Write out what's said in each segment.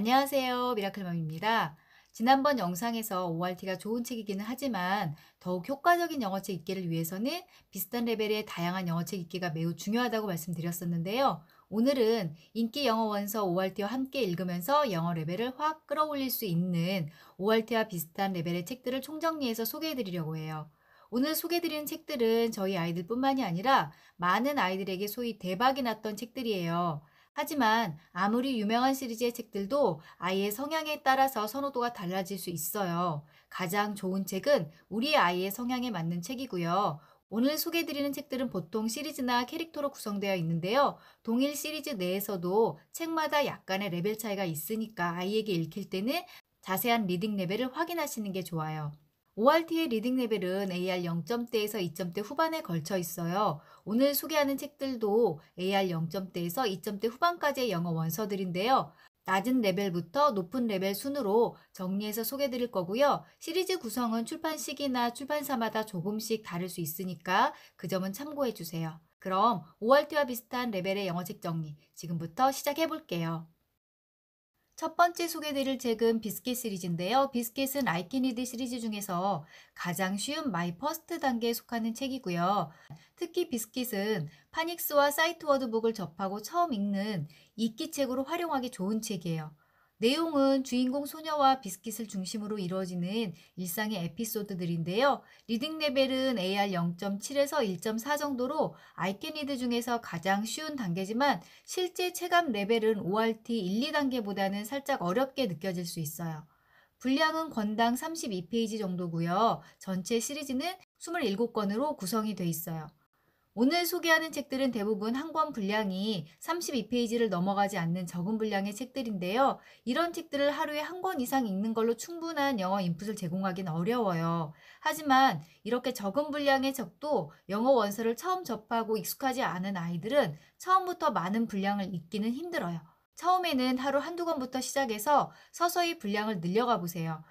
안녕하세요. 미라클맘입니다. 지난번 영상에서 ORT가 좋은 책이기는 하지만 더욱 효과적인 영어책 읽기를 위해서는 비슷한 레벨의 다양한 영어책 읽기가 매우 중요하다고 말씀드렸었는데요. 오늘은 인기 영어 원서 ORT와 함께 읽으면서 영어 레벨을 확 끌어올릴 수 있는 ORT와 비슷한 레벨의 책들을 총정리해서 소개해 드리려고 해요. 오늘 소개드리는 해 책들은 저희 아이들뿐만이 아니라 많은 아이들에게 소위 대박이 났던 책들이에요. 하지만 아무리 유명한 시리즈의 책들도 아이의 성향에 따라서 선호도가 달라질 수 있어요. 가장 좋은 책은 우리 아이의 성향에 맞는 책이고요. 오늘 소개해드리는 책들은 보통 시리즈나 캐릭터로 구성되어 있는데요. 동일 시리즈 내에서도 책마다 약간의 레벨 차이가 있으니까 아이에게 읽힐 때는 자세한 리딩 레벨을 확인하시는 게 좋아요. ORT의 리딩 레벨은 AR 0점대에서 2점대 후반에 걸쳐 있어요. 오늘 소개하는 책들도 AR 0점대에서 2점대 후반까지의 영어 원서들인데요. 낮은 레벨부터 높은 레벨 순으로 정리해서 소개 해 드릴 거고요. 시리즈 구성은 출판 시기나 출판사마다 조금씩 다를 수 있으니까 그 점은 참고해 주세요. 그럼 ORT와 비슷한 레벨의 영어책 정리 지금부터 시작해 볼게요. 첫 번째 소개드릴 책은 비스킷 시리즈인데요. 비스킷은 아이키니드 시리즈 중에서 가장 쉬운 마이 퍼스트 단계에 속하는 책이고요. 특히 비스킷은 파닉스와 사이트워드북을 접하고 처음 읽는 읽기책으로 활용하기 좋은 책이에요. 내용은 주인공 소녀와 비스킷을 중심으로 이루어지는 일상의 에피소드들인데요. 리딩 레벨은 AR 0.7에서 1.4 정도로 아이캔리드 중에서 가장 쉬운 단계지만 실제 체감 레벨은 ORT 1, 2단계보다는 살짝 어렵게 느껴질 수 있어요. 분량은 권당 32페이지 정도고요. 전체 시리즈는 27권으로 구성이 돼 있어요. 오늘 소개하는 책들은 대부분 한 권 분량이 32페이지를 넘어가지 않는 적은 분량의 책들인데요. 이런 책들을 하루에 한 권 이상 읽는 걸로 충분한 영어 인풋을 제공하긴 어려워요. 하지만 이렇게 적은 분량의 적도 영어 원서를 처음 접하고 익숙하지 않은 아이들은 처음부터 많은 분량을 읽기는 힘들어요. 처음에는 하루 한두 권부터 시작해서 서서히 분량을 늘려가 보세요.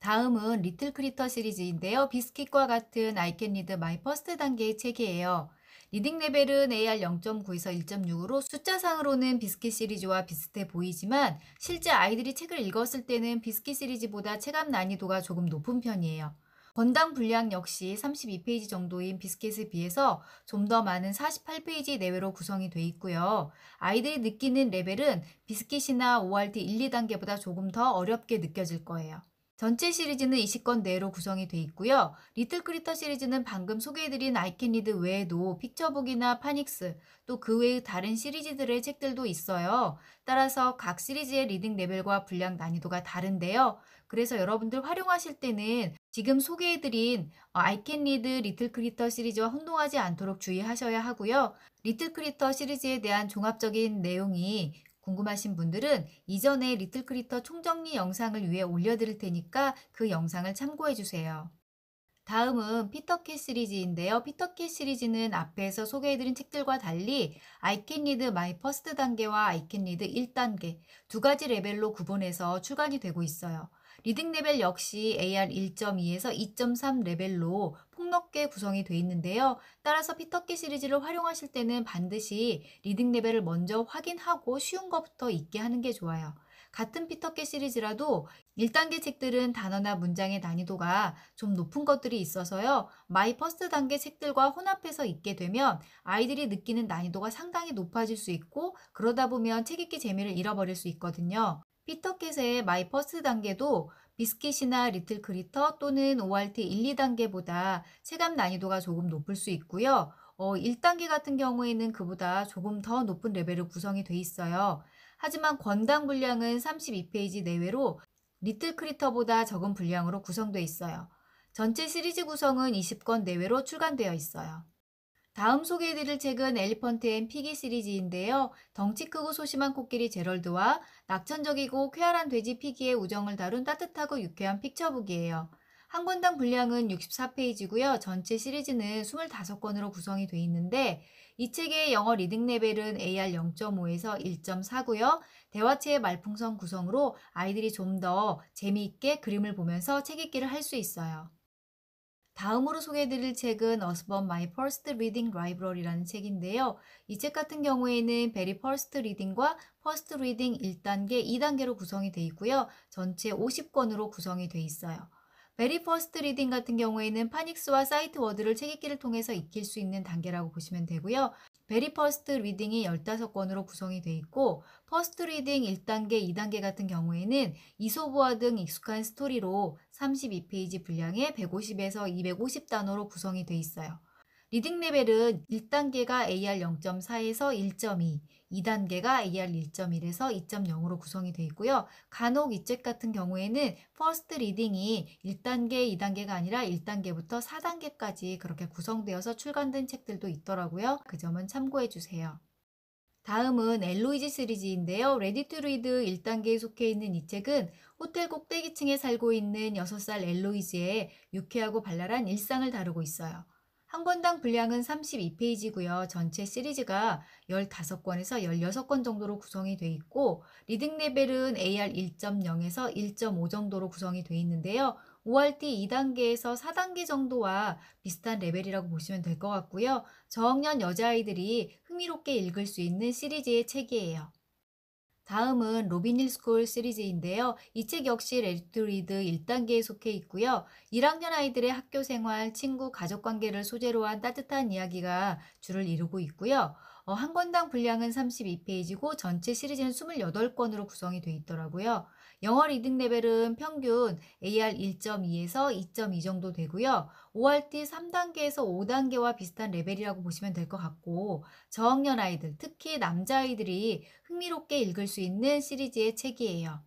다음은 리틀 크리터 시리즈인데요. 비스킷과 같은 I can read my first 단계의 책이에요. 리딩 레벨은 AR 0.9에서 1.6으로 숫자상으로는 비스킷 시리즈와 비슷해 보이지만 실제 아이들이 책을 읽었을 때는 비스킷 시리즈보다 체감 난이도가 조금 높은 편이에요. 권당 분량 역시 32페이지 정도인 비스킷에 비해서 좀 더 많은 48페이지 내외로 구성이 돼 있고요. 아이들이 느끼는 레벨은 비스킷이나 ORT 1, 2단계보다 조금 더 어렵게 느껴질 거예요. 전체 시리즈는 20권 내로 구성이 되어 있고요. 리틀 크리터 시리즈는 방금 소개해드린 아이캔리드 외에도 픽처북이나 파닉스 또 그 외의 다른 시리즈들의 책들도 있어요. 따라서 각 시리즈의 리딩 레벨과 분량 난이도가 다른데요. 그래서 여러분들 활용하실 때는 지금 소개해드린 어, 아이캔리드 리틀 크리터 시리즈와 혼동하지 않도록 주의하셔야 하고요. 리틀 크리터 시리즈에 대한 종합적인 내용이 궁금하신 분들은 이전에 리틀크리터 총정리 영상을 위에 올려드릴 테니까 그 영상을 참고해주세요. 다음은 피터캣 시리즈인데요. 피터캣 시리즈는 앞에서 소개해드린 책들과 달리 아이캔리드 마이 퍼스트 단계와 아이캔리드 1단계 두 가지 레벨로 구분해서 출간이 되고 있어요. 리딩 레벨 역시 AR 1.2에서 2.3 레벨로 폭넓게 구성이 되어 있는데요. 따라서 피터키 시리즈를 활용하실 때는 반드시 리딩 레벨을 먼저 확인하고 쉬운 것부터 읽게 하는 게 좋아요. 같은 피터키 시리즈라도 1단계 책들은 단어나 문장의 난이도가 좀 높은 것들이 있어서요. 마이 퍼스트 단계 책들과 혼합해서 읽게 되면 아이들이 느끼는 난이도가 상당히 높아질 수 있고 그러다 보면 책 읽기 재미를 잃어버릴 수 있거든요. 피터캣의 마이 퍼스트 단계도 비스킷이나 리틀 크리터 또는 ORT 1, 2단계보다 체감 난이도가 조금 높을 수 있고요. 어, 1단계 같은 경우에는 그보다 조금 더 높은 레벨로 구성이 돼 있어요. 하지만 권당 분량은 32페이지 내외로 리틀 크리터보다 적은 분량으로 구성돼 있어요. 전체 시리즈 구성은 20권 내외로 출간되어 있어요. 다음 소개해드릴 책은 엘리펀트 앤 피기 시리즈인데요. 덩치 크고 소심한 코끼리 제럴드와 낙천적이고 쾌활한 돼지 피기의 우정을 다룬 따뜻하고 유쾌한 픽처북이에요. 한 권당 분량은 64페이지고요. 전체 시리즈는 25권으로 구성이 되어 있는데 이 책의 영어 리딩 레벨은 AR 0.5에서 1.4고요. 대화체의 말풍선 구성으로 아이들이 좀 더 재미있게 그림을 보면서 책 읽기를 할 수 있어요. 다음으로 소개해드릴 책은 어스번 마이 퍼스트 리딩 라이브러리라는 책인데요. 이 책 같은 경우에는 베리 퍼스트 리딩과 퍼스트 리딩 1단계, 2단계로 구성이 되어 있고요. 전체 50권으로 구성이 되어 있어요. 베리 퍼스트 리딩 같은 경우에는 파닉스와 사이트 워드를 책 읽기를 통해서 익힐 수 있는 단계라고 보시면 되고요. 베리 퍼스트 리딩이 15권으로 구성이 되어 있고 퍼스트 리딩 1단계, 2단계 같은 경우에는 이소부와 등 익숙한 스토리로 32페이지 분량의 150에서 250단어로 구성이 되어 있어요. 리딩 레벨은 1단계가 AR 0.4에서 1.2, 2단계가 AR 1.1에서 2.0으로 구성이 되어 있고요. 간혹 이 책 같은 경우에는 퍼스트 리딩이 1단계, 2단계가 아니라 1단계부터 4단계까지 그렇게 구성되어서 출간된 책들도 있더라고요. 그 점은 참고해 주세요. 다음은 엘로이즈 시리즈인데요. 레디 투 리드 1단계에 속해 있는 이 책은 호텔 꼭대기층에 살고 있는 6살 엘로이즈의 유쾌하고 발랄한 일상을 다루고 있어요. 한 권당 분량은 32페이지고요. 전체 시리즈가 15권에서 16권 정도로 구성이 돼 있고 리딩 레벨은 AR 1.0에서 1.5 정도로 구성이 돼 있는데요. o r t 2단계에서 4단계 정도와 비슷한 레벨이라고 보시면 될 것 같고요. 저학년 여자아이들이 흥미롭게 읽을 수 있는 시리즈의 책이에요. 다음은 로빈 힐스쿨 시리즈인데요. 이 책 역시 레드리드 1단계에 속해 있고요. 1학년 아이들의 학교 생활, 친구, 가족 관계를 소재로 한 따뜻한 이야기가 주를 이루고 있고요. 어, 한 권당 분량은 32페이지고 전체 시리즈는 28권으로 구성이 되어 있더라고요. 영어 리딩 레벨은 평균 AR 1.2에서 2.2 정도 되고요. ORT 3단계에서 5단계와 비슷한 레벨이라고 보시면 될 것 같고 저학년 아이들, 특히 남자아이들이 흥미롭게 읽을 수 있는 시리즈의 책이에요.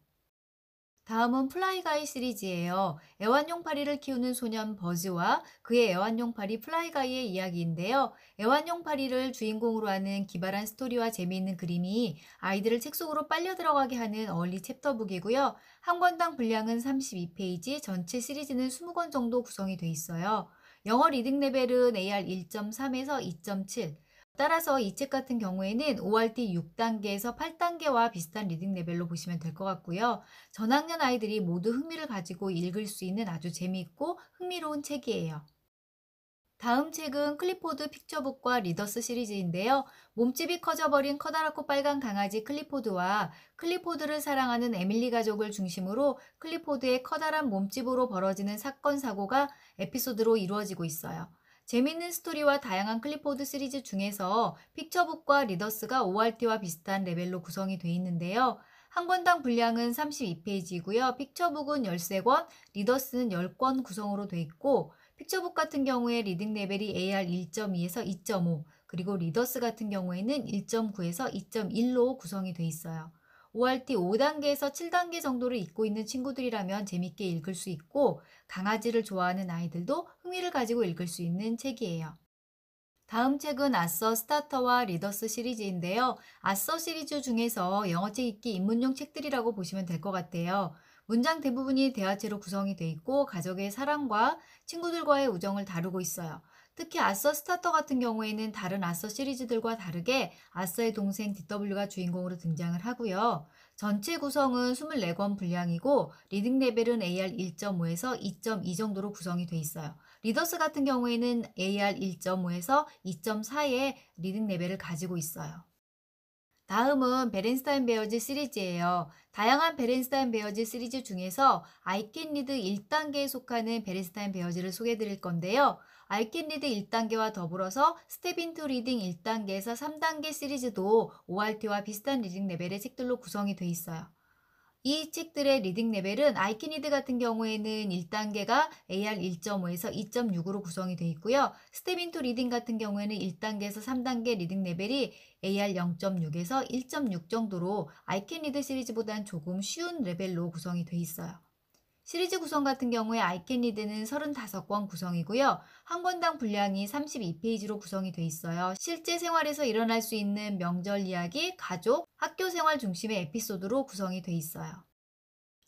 다음은 플라이가이 시리즈예요. 애완용 파리를 키우는 소년 버즈와 그의 애완용 파리 플라이가이의 이야기인데요. 애완용 파리를 주인공으로 하는 기발한 스토리와 재미있는 그림이 아이들을 책 속으로 빨려 들어가게 하는 얼리 챕터북이고요. 한 권당 분량은 32페이지, 전체 시리즈는 20권 정도 구성이 돼 있어요. 영어 리딩 레벨은 AR 1.3에서 2.7, 따라서 이 책 같은 경우에는 ORT 6단계에서 8단계와 비슷한 리딩 레벨로 보시면 될 것 같고요. 전학년 아이들이 모두 흥미를 가지고 읽을 수 있는 아주 재미있고 흥미로운 책이에요. 다음 책은 클리포드 픽처북과 리더스 시리즈인데요. 몸집이 커져버린 커다랗고 빨간 강아지 클리포드와 클리포드를 사랑하는 에밀리 가족을 중심으로 클리포드의 커다란 몸집으로 벌어지는 사건 사고가 에피소드로 이루어지고 있어요. 재밌는 스토리와 다양한 클리포드 시리즈 중에서 픽처북과 리더스가 ORT와 비슷한 레벨로 구성이 되어 있는데요. 한 권당 분량은 32페이지이고요. 픽처북은 13권, 리더스는 10권 구성으로 되어 있고 픽처북 같은 경우에 리딩 레벨이 AR 1.2에서 2.5, 그리고 리더스 같은 경우에는 1.9에서 2.1로 구성이 되어 있어요. ORT 5단계에서 7단계 정도를 읽고 있는 친구들이라면 재밌게 읽을 수 있고 강아지를 좋아하는 아이들도 흥미를 가지고 읽을 수 있는 책이에요. 다음 책은 아서 스타터와 리더스 시리즈인데요. 아서 시리즈 중에서 영어책 읽기 입문용 책들이라고 보시면 될 것 같아요. 문장 대부분이 대화체로 구성이 되어 있고 가족의 사랑과 친구들과의 우정을 다루고 있어요. 특히 아서 스타터 같은 경우에는 다른 아서 시리즈들과 다르게 아서의 동생 DW가 주인공으로 등장을 하고요. 전체 구성은 24권 분량이고 리딩 레벨은 AR 1.5에서 2.2 정도로 구성이 돼 있어요. 리더스 같은 경우에는 AR 1.5에서 2.4의 리딩 레벨을 가지고 있어요. 다음은 베렌스타인 베어즈 시리즈예요. 다양한 베렌스타인 베어즈 시리즈 중에서 아이캔 리드 1단계에 속하는 베렌스타인 베어즈를 소개해 드릴 건데요. 알킨 리딩 1단계와 더불어서 스텝 인투 리딩 1단계에서 3단계 시리즈도 ORT와 비슷한 리딩 레벨의 책들로 구성이 돼 있어요. 이 책들의 리딩 레벨은 아이키니드 같은 경우에는 1단계가 AR 1.5에서 2.6으로 구성이 되어 있고요. 스텝인투 리딩 같은 경우에는 1단계에서 3단계 리딩 레벨이 AR 0.6에서 1.6 정도로 아이키니드 시리즈보다는 조금 쉬운 레벨로 구성이 되어 있어요. 시리즈 구성 같은 경우에 아이캔리드는 35권 구성이고요. 한 권당 분량이 32페이지로 구성이 돼 있어요. 실제 생활에서 일어날 수 있는 명절 이야기, 가족, 학교 생활 중심의 에피소드로 구성이 돼 있어요.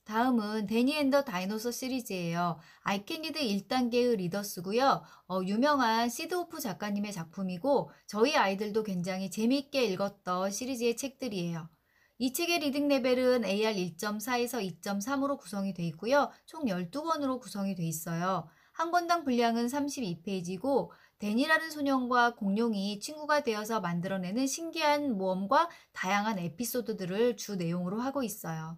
다음은 데니 앤더 다이노소 시리즈예요. 아이캔리드 1단계의 리더스고요. 어, 유명한 시드오프 작가님의 작품이고 저희 아이들도 굉장히 재미있게 읽었던 시리즈의 책들이에요. 이 책의 리딩 레벨은 AR 1.4에서 2.3으로 구성이 되어 있고요. 총 12권으로 구성이 되어 있어요. 한 권당 분량은 32페이지고 데니라는 소년과 공룡이 친구가 되어서 만들어내는 신기한 모험과 다양한 에피소드들을 주 내용으로 하고 있어요.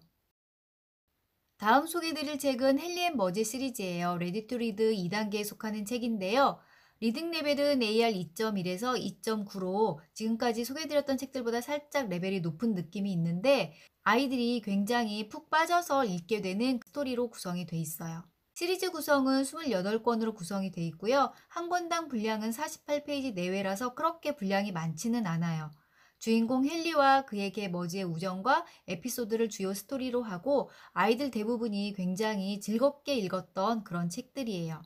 다음 소개드릴 해 책은 헨리 앤 머지 시리즈예요. 레디 투 리드 2단계에 속하는 책인데요. 리딩 레벨은 AR 2.1에서 2.9로 지금까지 소개해드렸던 책들보다 살짝 레벨이 높은 느낌이 있는데 아이들이 굉장히 푹 빠져서 읽게 되는 스토리로 구성이 돼 있어요. 시리즈 구성은 28권으로 구성이 돼 있고요. 한 권당 분량은 48페이지 내외라서 그렇게 분량이 많지는 않아요. 주인공 헨리와 그에게 머지의 우정과 에피소드를 주요 스토리로 하고 아이들 대부분이 굉장히 즐겁게 읽었던 그런 책들이에요.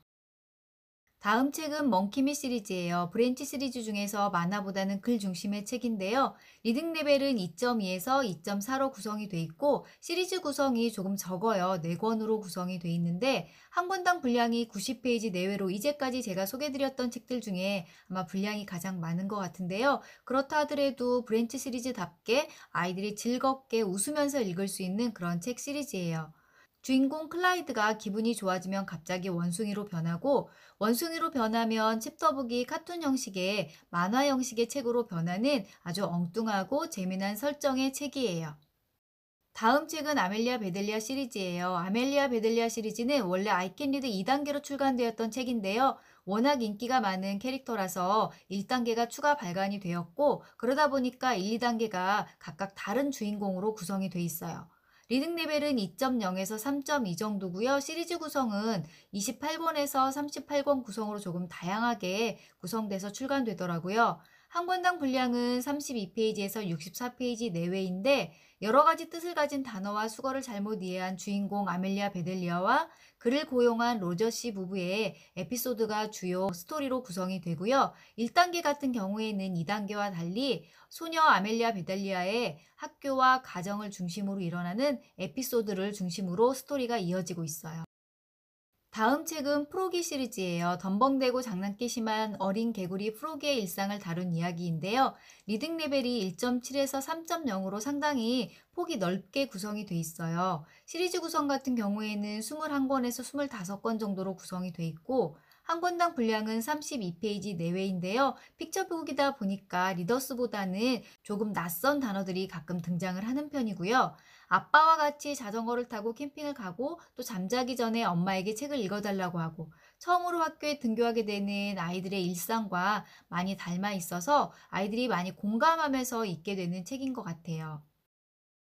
다음 책은 멍키미 시리즈예요. 브랜치 시리즈 중에서 만화보다는 글 중심의 책인데요. 리딩 레벨은 2.2에서 2.4로 구성이 돼 있고 시리즈 구성이 조금 적어요. 4권으로 구성이 돼 있는데 한 권당 분량이 90페이지 내외로 이제까지 제가 소개드렸던 책들 중에 아마 분량이 가장 많은 것 같은데요. 그렇다 하더라도 브랜치 시리즈답게 아이들이 즐겁게 웃으면서 읽을 수 있는 그런 책 시리즈예요. 주인공 클라이드가 기분이 좋아지면 갑자기 원숭이로 변하고 원숭이로 변하면 칩더북이 카툰 형식의 만화 형식의 책으로 변하는 아주 엉뚱하고 재미난 설정의 책이에요. 다음 책은 아멜리아 베델리아 시리즈예요. 아멜리아 베델리아 시리즈는 원래 아이캔리드 2단계로 출간되었던 책인데요. 워낙 인기가 많은 캐릭터라서 1단계가 추가 발간이 되었고 그러다 보니까 1, 2단계가 각각 다른 주인공으로 구성이 돼 있어요. 리듬 레벨은 2.0에서 3.2 정도고요. 시리즈 구성은 28권에서 38권 구성으로 조금 다양하게 구성돼서 출간되더라고요. 한 권당 분량은 32페이지에서 64페이지 내외인데 여러 가지 뜻을 가진 단어와 수거를 잘못 이해한 주인공 아멜리아 베델리아와 그를 고용한 로저 씨 부부의 에피소드가 주요 스토리로 구성이 되고요. 1단계 같은 경우에는 2단계와 달리 소녀 아멜리아 베달리아의 학교와 가정을 중심으로 일어나는 에피소드를 중심으로 스토리가 이어지고 있어요. 다음 책은 프로기 시리즈예요. 덤벙대고 장난기 심한 어린 개구리 프로기의 일상을 다룬 이야기인데요. 리딩 레벨이 1.7에서 3.0으로 상당히 폭이 넓게 구성이 돼 있어요. 시리즈 구성 같은 경우에는 21권에서 25권 정도로 구성이 돼 있고 한 권당 분량은 32페이지 내외인데요. 픽처북이다 보니까 리더스보다는 조금 낯선 단어들이 가끔 등장을 하는 편이고요. 아빠와 같이 자전거를 타고 캠핑을 가고 또 잠자기 전에 엄마에게 책을 읽어달라고 하고 처음으로 학교에 등교하게 되는 아이들의 일상과 많이 닮아 있어서 아이들이 많이 공감하면서 읽게 되는 책인 것 같아요.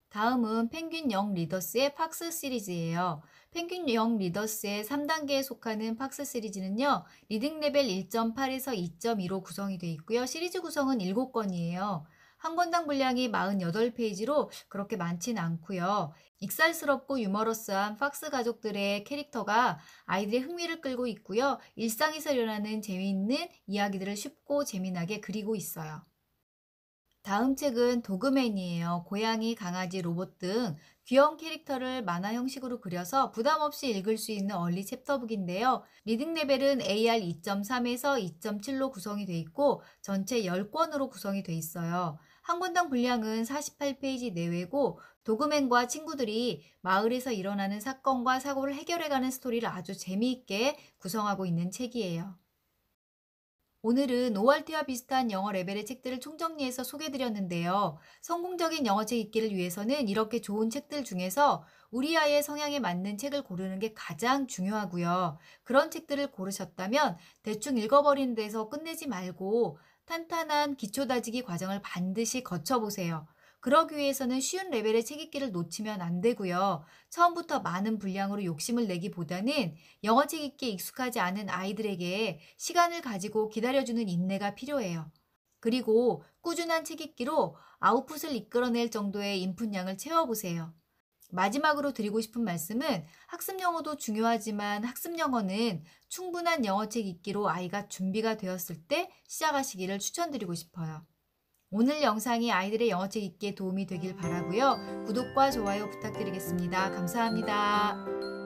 다음은 펭귄 영 리더스의 팍스 시리즈예요. 펭귄 영 리더스의 3단계에 속하는 팍스 시리즈는요. 리딩 레벨 1.8에서 2.2로 구성이 되어 있고요. 시리즈 구성은 7권이에요. 한 권당 분량이 48페이지로 그렇게 많진 않고요. 익살스럽고 유머러스한 팍스 가족들의 캐릭터가 아이들의 흥미를 끌고 있고요. 일상에서 일어나는 재미있는 이야기들을 쉽고 재미나게 그리고 있어요. 다음 책은 도그맨이에요. 고양이, 강아지, 로봇 등 귀여운 캐릭터를 만화 형식으로 그려서 부담 없이 읽을 수 있는 얼리 챕터북인데요. 리딩 레벨은 AR 2.3에서 2.7로 구성이 돼 있고 전체 10권으로 구성이 돼 있어요. 한군당 분량은 48페이지 내외고 도그맨과 친구들이 마을에서 일어나는 사건과 사고를 해결해가는 스토리를 아주 재미있게 구성하고 있는 책이에요. 오늘은 오알티와 비슷한 영어 레벨의 책들을 총정리해서 소개드렸는데요. 해 성공적인 영어책 읽기를 위해서는 이렇게 좋은 책들 중에서 우리 아이의 성향에 맞는 책을 고르는 게 가장 중요하고요. 그런 책들을 고르셨다면 대충 읽어버리는 데서 끝내지 말고 탄탄한 기초 다지기 과정을 반드시 거쳐보세요. 그러기 위해서는 쉬운 레벨의 책 읽기를 놓치면 안 되고요. 처음부터 많은 분량으로 욕심을 내기보다는 영어 책 읽기에 익숙하지 않은 아이들에게 시간을 가지고 기다려주는 인내가 필요해요. 그리고 꾸준한 책 읽기로 아웃풋을 이끌어낼 정도의 인풋량을 채워보세요. 마지막으로 드리고 싶은 말씀은 학습 영어도 중요하지만 학습 영어는 충분한 영어책 읽기로 아이가 준비가 되었을 때 시작하시기를 추천드리고 싶어요. 오늘 영상이 아이들의 영어책 읽기에 도움이 되길 바라고요. 구독과 좋아요 부탁드리겠습니다. 감사합니다.